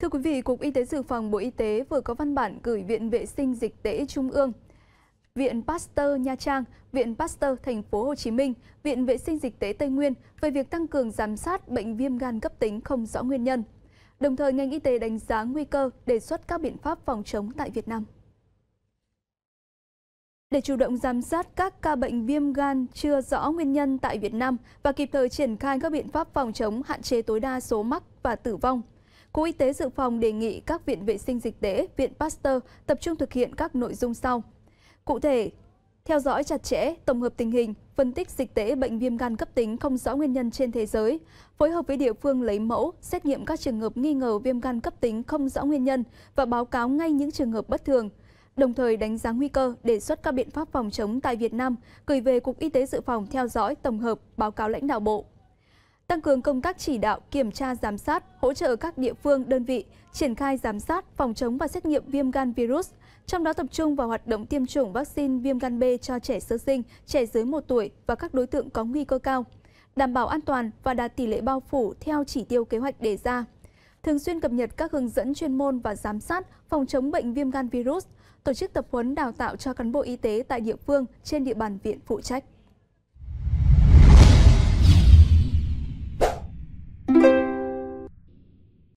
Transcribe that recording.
Thưa quý vị, Cục Y tế Dự phòng Bộ Y tế vừa có văn bản gửi Viện Vệ sinh Dịch tễ Trung ương, Viện Pasteur Nha Trang, Viện Pasteur Thành phố Hồ Chí Minh, Viện Vệ sinh Dịch tễ Tây Nguyên về việc tăng cường giám sát bệnh viêm gan cấp tính không rõ nguyên nhân. Đồng thời, ngành y tế đánh giá nguy cơ, đề xuất các biện pháp phòng chống tại Việt Nam. Để chủ động giám sát các ca bệnh viêm gan chưa rõ nguyên nhân tại Việt Nam và kịp thời triển khai các biện pháp phòng chống hạn chế tối đa số mắc và tử vong, Cục Y tế Dự phòng đề nghị các viện vệ sinh dịch tễ, viện Pasteur tập trung thực hiện các nội dung sau. Cụ thể, theo dõi chặt chẽ, tổng hợp tình hình, phân tích dịch tễ bệnh viêm gan cấp tính không rõ nguyên nhân trên thế giới, phối hợp với địa phương lấy mẫu, xét nghiệm các trường hợp nghi ngờ viêm gan cấp tính không rõ nguyên nhân và báo cáo ngay những trường hợp bất thường, đồng thời đánh giá nguy cơ, đề xuất các biện pháp phòng chống tại Việt Nam, gửi về Cục Y tế Dự phòng theo dõi, tổng hợp, báo cáo lãnh đạo bộ tăng cường công tác chỉ đạo, kiểm tra, giám sát, hỗ trợ các địa phương, đơn vị triển khai giám sát, phòng chống và xét nghiệm viêm gan virus, trong đó tập trung vào hoạt động tiêm chủng vaccine viêm gan B cho trẻ sơ sinh, trẻ dưới 1 tuổi và các đối tượng có nguy cơ cao, đảm bảo an toàn và đạt tỷ lệ bao phủ theo chỉ tiêu kế hoạch đề ra. Thường xuyên cập nhật các hướng dẫn chuyên môn và giám sát phòng chống bệnh viêm gan virus, tổ chức tập huấn đào tạo cho cán bộ y tế tại địa phương trên địa bàn viện phụ trách.